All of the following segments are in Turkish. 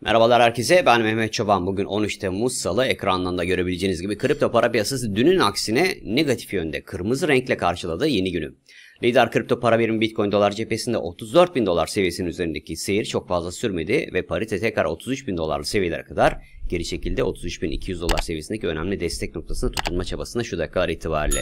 Merhabalar herkese ben Mehmet Çoban. Bugün 13 Temmuz Salı ekrandan da görebileceğiniz gibi kripto para piyasası dünün aksine negatif yönde kırmızı renkle karşıladı yeni günü. Lider kripto para birimi Bitcoin dolar cephesinde 34 bin dolar seviyesinin üzerindeki seyir çok fazla sürmedi ve parite tekrar 33 bin dolarlı seviyelere kadar geri şekilde 33.200 dolar seviyesindeki önemli destek noktasına tutunma çabasına şu dakika itibariyle.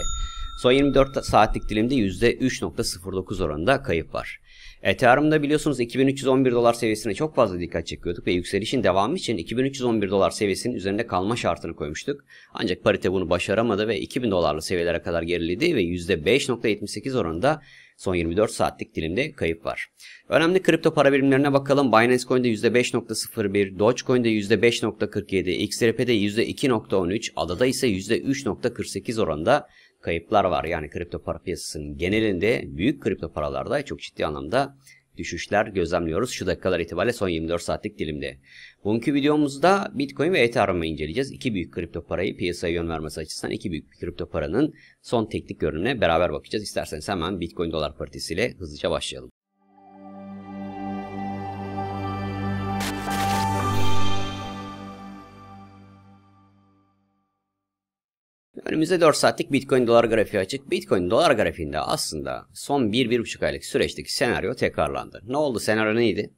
Son 24 saatlik dilimde %3.09 oranında kayıp var. Ethereum'da biliyorsunuz 2311 dolar seviyesine çok fazla dikkat çekiyorduk ve yükselişin devamı için 2311 dolar seviyesinin üzerinde kalma şartını koymuştuk. Ancak parite bunu başaramadı ve 2000 dolarlı seviyelere kadar geriledi ve %5.78 oranında son 24 saatlik dilimde kayıp var. Önemli kripto para birimlerine bakalım. Binance Coin'de %5.01, Dogecoin'de %5.47, XRP'de %2.13, Adada ise %3.48 oranında kayıplar var. Yani kripto para piyasasının genelinde büyük kripto paralarda çok ciddi anlamda düşüşler gözlemliyoruz şu dakikalar itibariyle son 24 saatlik dilimde. Bugünkü videomuzda Bitcoin ve Ethereum'ı inceleyeceğiz. İki büyük kripto parayı piyasaya yön vermesi açısından iki büyük kripto paranın son teknik görünümüne beraber bakacağız. İsterseniz hemen Bitcoin dolar paritesiyle hızlıca başlayalım. Önümüzde 4 saatlik Bitcoin dolar grafiği açık. Bitcoin dolar grafiğinde aslında son 1-1,5 aylık süreçteki senaryo tekrarlandı. Ne oldu? Senaryo neydi?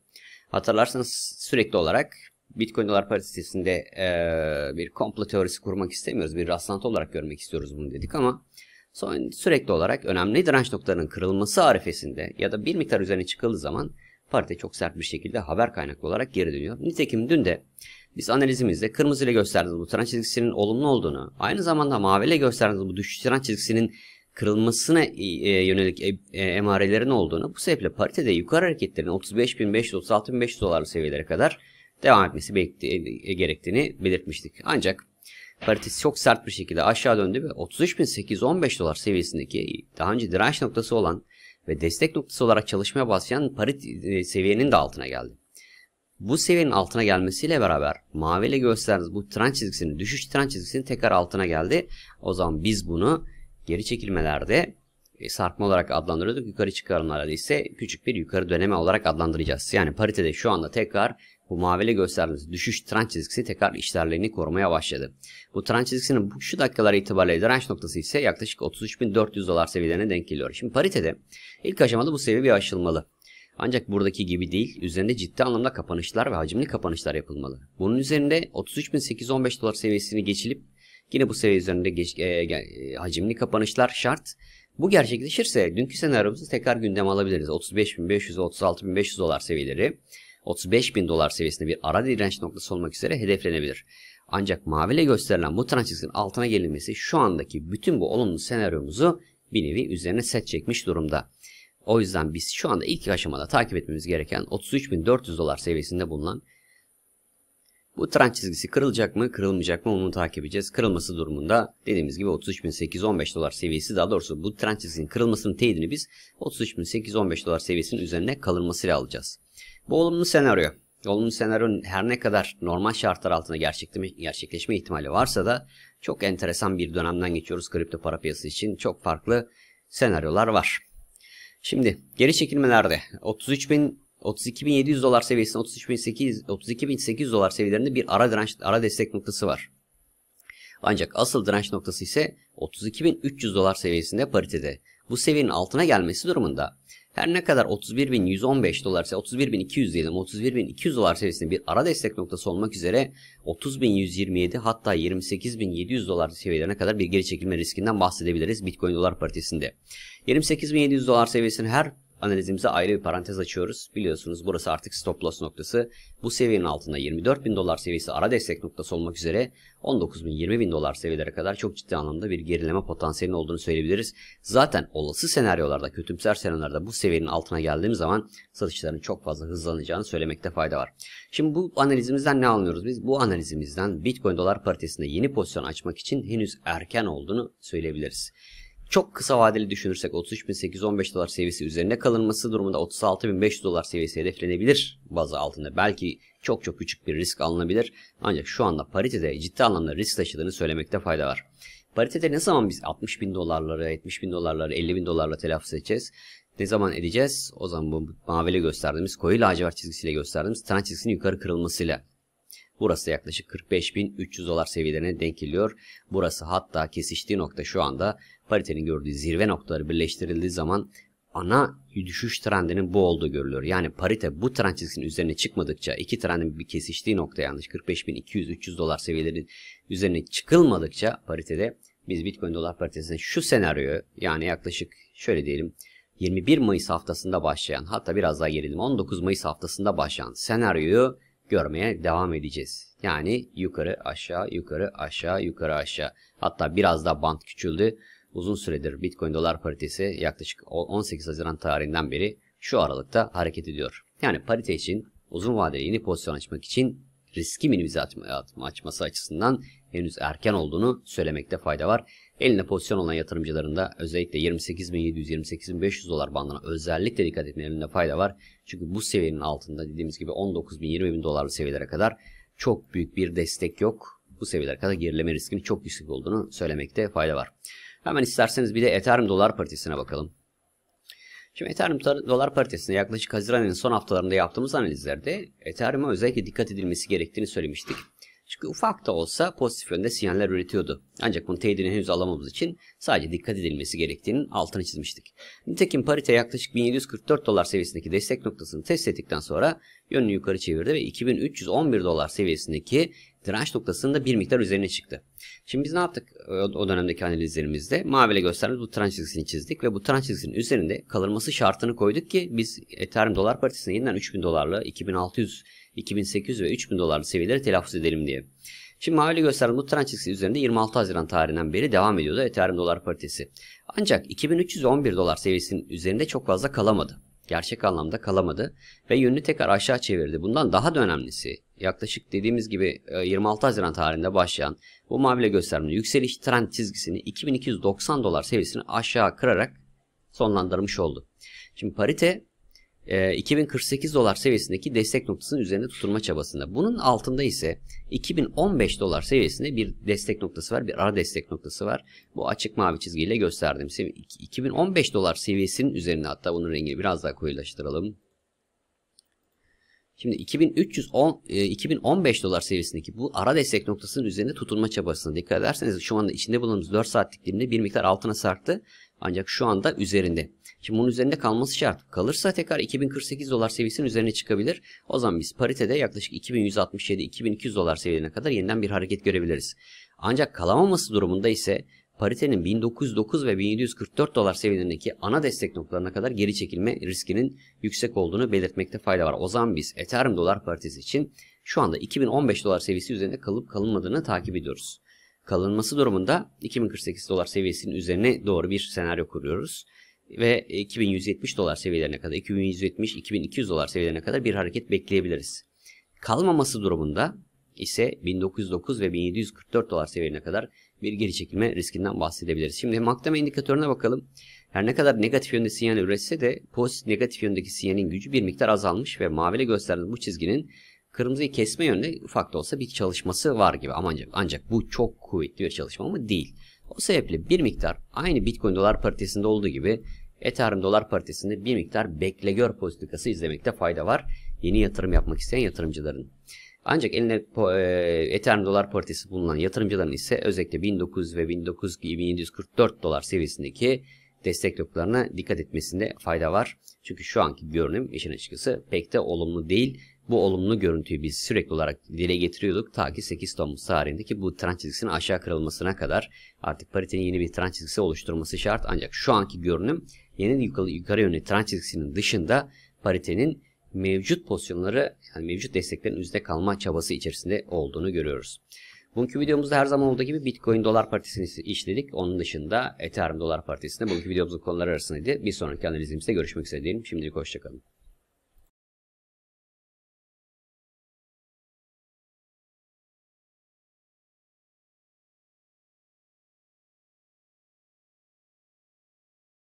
Hatırlarsanız sürekli olarak Bitcoin dolar paritesinde e, bir komplo teorisi kurmak istemiyoruz. Bir rastlantı olarak görmek istiyoruz bunu dedik ama son, sürekli olarak önemli direnç noktalarının kırılması arifesinde ya da bir miktar üzerine çıkıldığı zaman parite çok sert bir şekilde haber kaynaklı olarak geri dönüyor. Nitekim dün de biz analizimizde kırmızı ile gösterdiğimiz bu trend çizgisinin olumlu olduğunu, aynı zamanda mavi ile gösterdiğimiz bu düşüş trend çizgisinin kırılmasına e, e, yönelik e, emarelerin olduğunu, bu sebeple paritede yukarı hareketlerin 35.500-36.500 dolarlı seviyelere kadar devam etmesi gerektiğini belirtmiştik. Ancak parite çok sert bir şekilde aşağı döndü ve 33.815 dolar seviyesindeki daha önce direnç noktası olan ve destek noktası olarak çalışmaya başlayan parit seviyenin de altına geldi. Bu seviyenin altına gelmesiyle beraber mavi maviyle gösterdiğimiz bu trend çizgisinin düşüş trend çizgisinin tekrar altına geldi. O zaman biz bunu geri çekilmelerde e, sarkma olarak adlandırıyorduk. Yukarı çıkarımlarda ise küçük bir yukarı döneme olarak adlandıracağız. Yani paritede şu anda tekrar bu mavi maviyle gösterdiğimiz düşüş trend çizgisi tekrar işlerlerini korumaya başladı. Bu trend çizgisinin şu dakikalar itibariyle direnç noktası ise yaklaşık 33.400 dolar seviyelerine denk geliyor. Şimdi paritede ilk aşamada bu seviye bir aşılmalı. Ancak buradaki gibi değil, üzerinde ciddi anlamda kapanışlar ve hacimli kapanışlar yapılmalı. Bunun üzerinde 33.815 dolar seviyesini geçilip yine bu seviye üzerinde geç, e, e, hacimli kapanışlar şart. Bu gerçekleşirse dünkü senaryomuzu tekrar gündeme alabiliriz. 35.500 36.500 dolar seviyeleri 35.000 dolar seviyesinde bir ara direnç noktası olmak üzere hedeflenebilir. Ancak maviyle gösterilen bu trend çizginin altına gelinmesi şu andaki bütün bu olumlu senaryomuzu bir nevi üzerine set çekmiş durumda. O yüzden biz şu anda ilk aşamada takip etmemiz gereken 33.400 dolar seviyesinde bulunan bu trend çizgisi kırılacak mı kırılmayacak mı onu takip edeceğiz. Kırılması durumunda dediğimiz gibi 33.815 dolar seviyesi daha doğrusu bu trend çizginin kırılmasının teyidini biz 33.815 dolar seviyesinin üzerine kalınmasıyla alacağız. Bu olumlu senaryo. Olumlu senaryo her ne kadar normal şartlar altında gerçekleşme ihtimali varsa da çok enteresan bir dönemden geçiyoruz kripto para piyasası için. Çok farklı senaryolar var. Şimdi geri çekilmelerde 33.000 32.700 dolar seviyesinde 33.800 32.800 dolar seviyelerinde bir ara direnç ara destek noktası var. Ancak asıl direnç noktası ise 32.300 dolar seviyesinde paritede bu seviyenin altına gelmesi durumunda her ne kadar 31.115 dolar 31.200 diyelim 31.200 dolar seviyesinde bir ara destek noktası olmak üzere 30.127 hatta 28.700 dolar seviyelerine kadar bir geri çekilme riskinden bahsedebiliriz Bitcoin dolar paritesinde. 28.700 dolar seviyesinin her analizimize ayrı bir parantez açıyoruz. Biliyorsunuz burası artık stop loss noktası. Bu seviyenin altında 24 bin dolar seviyesi ara destek noktası olmak üzere 19 bin 20 bin dolar seviyelere kadar çok ciddi anlamda bir gerileme potansiyelinin olduğunu söyleyebiliriz. Zaten olası senaryolarda kötümser senaryolarda bu seviyenin altına geldiğimiz zaman satışların çok fazla hızlanacağını söylemekte fayda var. Şimdi bu analizimizden ne anlıyoruz biz? Bu analizimizden Bitcoin dolar paritesinde yeni pozisyon açmak için henüz erken olduğunu söyleyebiliriz. Çok kısa vadeli düşünürsek 33.815 dolar seviyesi üzerine kalınması durumunda 36.500 dolar seviyesi hedeflenebilir bazı altında. Belki çok çok küçük bir risk alınabilir. Ancak şu anda paritede ciddi anlamda risk taşıdığını söylemekte fayda var. Paritede ne zaman biz 60 bin dolarları, 70 bin dolarları, 50 bin dolarla telaffuz edeceğiz? Ne zaman edeceğiz? O zaman bu mavile gösterdiğimiz, koyu lacivert çizgisiyle gösterdiğimiz trend çizgisinin yukarı kırılmasıyla. Burası da yaklaşık 45.300 dolar seviyelerine denk geliyor. Burası hatta kesiştiği nokta şu anda paritenin gördüğü zirve noktaları birleştirildiği zaman ana düşüş trendinin bu olduğu görülüyor. Yani parite bu trend çizgisinin üzerine çıkmadıkça iki trendin bir kesiştiği nokta yanlış 45.200-300 dolar seviyelerin üzerine çıkılmadıkça paritede biz Bitcoin dolar paritesinde şu senaryoyu yani yaklaşık şöyle diyelim 21 Mayıs haftasında başlayan hatta biraz daha gerilim 19 Mayıs haftasında başlayan senaryoyu görmeye devam edeceğiz. Yani yukarı aşağı yukarı aşağı yukarı aşağı hatta biraz daha band küçüldü uzun süredir Bitcoin dolar paritesi yaklaşık 18 Haziran tarihinden beri şu aralıkta hareket ediyor. Yani parite için uzun vadeli yeni pozisyon açmak için riski minimize atma, açması açısından henüz erken olduğunu söylemekte fayda var. Eline pozisyon olan yatırımcıların da özellikle 28.700-28.500 dolar bandına özellikle dikkat etmelerinde fayda var. Çünkü bu seviyenin altında dediğimiz gibi 19.000-20.000 dolarlı seviyelere kadar çok büyük bir destek yok. Bu seviyelere kadar gerileme riskinin çok yüksek olduğunu söylemekte fayda var. Hemen isterseniz bir de Ethereum dolar paritesine bakalım. Şimdi Ethereum dolar paritesinde yaklaşık Haziranın son haftalarında yaptığımız analizlerde Ethereum'a özellikle dikkat edilmesi gerektiğini söylemiştik. Çünkü ufak da olsa pozitif yönde sinyaller üretiyordu. Ancak bunun teyidini henüz alamamız için sadece dikkat edilmesi gerektiğinin altını çizmiştik. Nitekim parite yaklaşık 1744 dolar seviyesindeki destek noktasını test ettikten sonra yönünü yukarı çevirdi ve 2311 dolar seviyesindeki direnç noktasının da bir miktar üzerine çıktı. Şimdi biz ne yaptık o dönemdeki analizlerimizde? Maviyle gösterdiğimiz bu trend çizgisini çizdik ve bu trend çizgisinin üzerinde kalırması şartını koyduk ki biz Ethereum dolar paritesine yeniden 3000 dolarlı 2600, 2800 ve 3000 dolarlı seviyeleri telaffuz edelim diye. Şimdi maviyle gösterdiğimiz bu trend çizgisi üzerinde 26 Haziran tarihinden beri devam ediyordu Ethereum dolar paritesi. Ancak 2311 dolar seviyesinin üzerinde çok fazla kalamadı gerçek anlamda kalamadı ve yönünü tekrar aşağı çevirdi. Bundan daha da önemlisi yaklaşık dediğimiz gibi 26 e, Haziran tarihinde başlayan bu mavile göstermenin yükseliş trend çizgisini 2290 dolar seviyesini aşağı kırarak sonlandırmış oldu. Şimdi parite 2048 ee, dolar seviyesindeki destek noktasının üzerinde tutunma çabasında. Bunun altında ise 2015 dolar seviyesinde bir destek noktası var, bir ara destek noktası var. Bu açık mavi çizgiyle gösterdim. 2015 dolar seviyesinin üzerinde hatta bunun rengini biraz daha koyulaştıralım. Şimdi 2310 2015 e, dolar seviyesindeki bu ara destek noktasının üzerinde tutunma çabasına dikkat ederseniz şu anda içinde bulunduğumuz 4 saatlik dilimde bir miktar altına sarktı. Ancak şu anda üzerinde. Şimdi bunun üzerinde kalması şart. Kalırsa tekrar 2048 dolar seviyesinin üzerine çıkabilir. O zaman biz paritede yaklaşık 2167-2200 dolar seviyene kadar yeniden bir hareket görebiliriz. Ancak kalamaması durumunda ise paritenin 1909 ve 1744 dolar seviyelerindeki ana destek noktalarına kadar geri çekilme riskinin yüksek olduğunu belirtmekte fayda var. O zaman biz Ethereum dolar paritesi için şu anda 2015 dolar seviyesi üzerinde kalıp kalınmadığını takip ediyoruz kalınması durumunda 2048 dolar seviyesinin üzerine doğru bir senaryo kuruyoruz. Ve 2170 dolar seviyelerine kadar, 2170-2200 dolar seviyelerine kadar bir hareket bekleyebiliriz. Kalmaması durumunda ise 1909 ve 1744 dolar seviyelerine kadar bir geri çekilme riskinden bahsedebiliriz. Şimdi maktama indikatörüne bakalım. Her ne kadar negatif yönde sinyal üretse de pozitif negatif yöndeki sinyalin gücü bir miktar azalmış ve mavili gösterdiğimiz bu çizginin kırmızıyı kesme yönünde ufak da olsa bir çalışması var gibi ama ancak, ancak bu çok kuvvetli bir çalışma mı değil. O sebeple bir miktar aynı Bitcoin dolar paritesinde olduğu gibi Ethereum dolar paritesinde bir miktar bekle gör politikası izlemekte fayda var. Yeni yatırım yapmak isteyen yatırımcıların. Ancak eline e, Ethereum dolar paritesi bulunan yatırımcıların ise özellikle 1900 ve 1944 dolar seviyesindeki destek noktalarına dikkat etmesinde fayda var. Çünkü şu anki görünüm işin açıkçası pek de olumlu değil bu olumlu görüntüyü biz sürekli olarak dile getiriyorduk. Ta ki 8 Temmuz ki bu trend çizgisinin aşağı kırılmasına kadar artık paritenin yeni bir trend çizgisi oluşturması şart. Ancak şu anki görünüm yeni yukarı, yukarı yönlü trend çizgisinin dışında paritenin mevcut pozisyonları yani mevcut desteklerin üzerinde kalma çabası içerisinde olduğunu görüyoruz. Bugünkü videomuzda her zaman olduğu gibi Bitcoin dolar paritesini işledik. Onun dışında Ethereum dolar paritesinde bugünkü videomuzun konuları arasındaydı. Bir sonraki analizimizde görüşmek üzere diyelim. Şimdilik hoşçakalın.